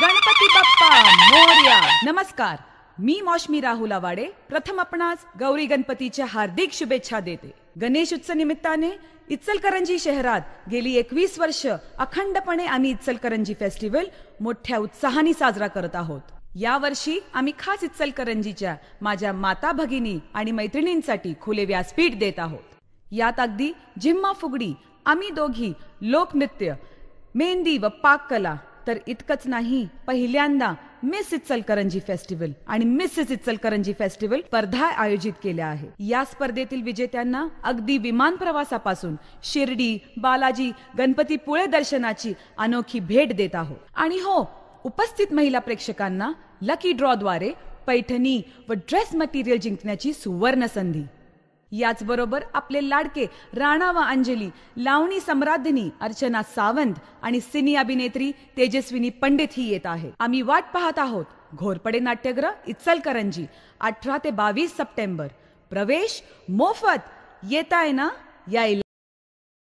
गणपती बाप्पा मोर्या नमस्कार मी मौशमी राहुल आवाडे प्रथम आपणास गौरी गणपतीच्या हार्दिक शुभेच्छा देते गणेश उत्सव निमित्ताने इचलकरंजी शहरात गेली एकवीस वर्ष अखंडपणे आम्ही इचलकरंजी फेस्टिवल मोठ्या उत्साहाने साजरा करत आहोत या वर्षी आम्ही खास इचलकरंजीच्या माझ्या माता भगिनी आणि मैत्रिणींसाठी खुले व्यासपीठ देत आहोत यात अगदी जिम्मा फुगडी आम्ही दोघी लोकनृत्य मेहंदी व पाककला तर इतकंच नाही पहिल्यांदा मिस इचलकरंजी फेस्टिवल आणि मिसेस इचलकरंजी फेस्टिवल स्पर्धा आयोजित केल्या आहे या स्पर्धेतील विजेत्यांना अगदी विमान प्रवासापासून शिर्डी बालाजी गणपतीपुळे दर्शनाची अनोखी भेट देत आहोत आणि हो उपस्थित महिला प्रेक्षकांना लकी ड्रॉ द्वारे पैठणी व ड्रेस मटेरियल जिंकण्याची सुवर्ण संधी याचबरोबर आपले लाडके राणा व अंजली लावणी सम्राज्ञी अर्चना सावंत आणि सिनी अभिनेत्री तेजस्विनी पंडित ही येत आहे आम्ही वाट पाहत आहोत घोरपडे नाट्यग्रह इचलकरंजी अठरा ते बावीस सप्टेंबर प्रवेश मोफत येत आहे ना या